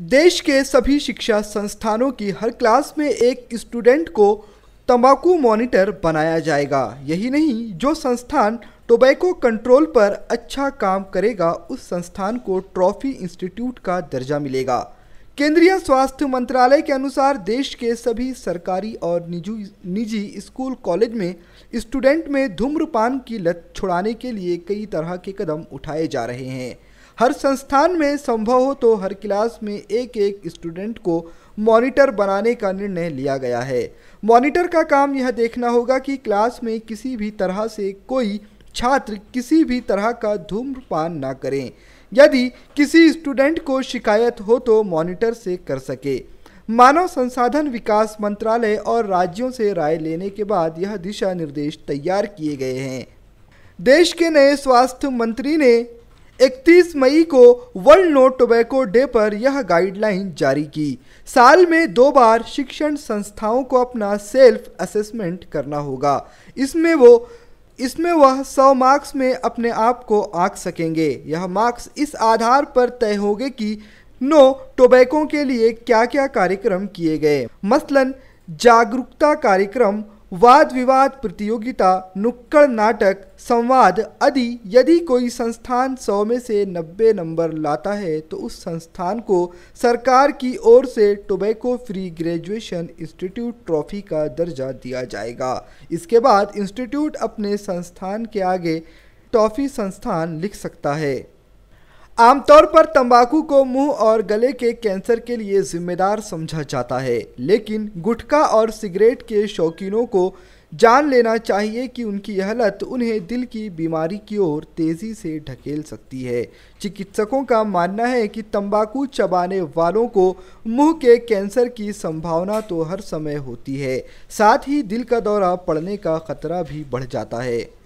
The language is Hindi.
देश के सभी शिक्षा संस्थानों की हर क्लास में एक स्टूडेंट को तंबाकू मॉनिटर बनाया जाएगा यही नहीं जो संस्थान टोबैको कंट्रोल पर अच्छा काम करेगा उस संस्थान को ट्रॉफी इंस्टीट्यूट का दर्जा मिलेगा केंद्रीय स्वास्थ्य मंत्रालय के अनुसार देश के सभी सरकारी और निजी स्कूल कॉलेज में स्टूडेंट में धूम्रपान की लत छुड़ाने के लिए कई तरह के कदम उठाए जा रहे हैं हर संस्थान में संभव हो तो हर क्लास में एक एक स्टूडेंट को मॉनिटर बनाने का निर्णय लिया गया है मॉनिटर का काम यह देखना होगा कि क्लास में किसी भी तरह से कोई छात्र किसी भी तरह का धूम्रपान ना करें यदि किसी स्टूडेंट को शिकायत हो तो मॉनिटर से कर सके मानव संसाधन विकास मंत्रालय और राज्यों से राय लेने के बाद यह दिशा निर्देश तैयार किए गए हैं देश के नए स्वास्थ्य मंत्री ने 31 मई को वर्ल्ड नो टोबैको डे पर यह गाइडलाइन जारी की साल में दो बार शिक्षण संस्थाओं को अपना सेल्फ असेसमेंट करना होगा इसमें वो इसमें वह 100 मार्क्स में अपने आप को आंक सकेंगे यह मार्क्स इस आधार पर तय होंगे कि नो टोबैको के लिए क्या क्या कार्यक्रम किए गए मसलन जागरूकता कार्यक्रम वाद विवाद प्रतियोगिता नुक्कड़ नाटक संवाद आदि यदि कोई संस्थान सौ में से नब्बे नंबर लाता है तो उस संस्थान को सरकार की ओर से tobacco free graduation institute trophy का दर्जा दिया जाएगा इसके बाद इंस्टीट्यूट अपने संस्थान के आगे टॉफी संस्थान लिख सकता है आमतौर पर तंबाकू को मुंह और गले के कैंसर के लिए जिम्मेदार समझा जाता है लेकिन गुटखा और सिगरेट के शौकीनों को जान लेना चाहिए कि उनकी यह लत उन्हें दिल की बीमारी की ओर तेज़ी से ढकेल सकती है चिकित्सकों का मानना है कि तंबाकू चबाने वालों को मुंह के कैंसर की संभावना तो हर समय होती है साथ ही दिल का दौरा पड़ने का खतरा भी बढ़ जाता है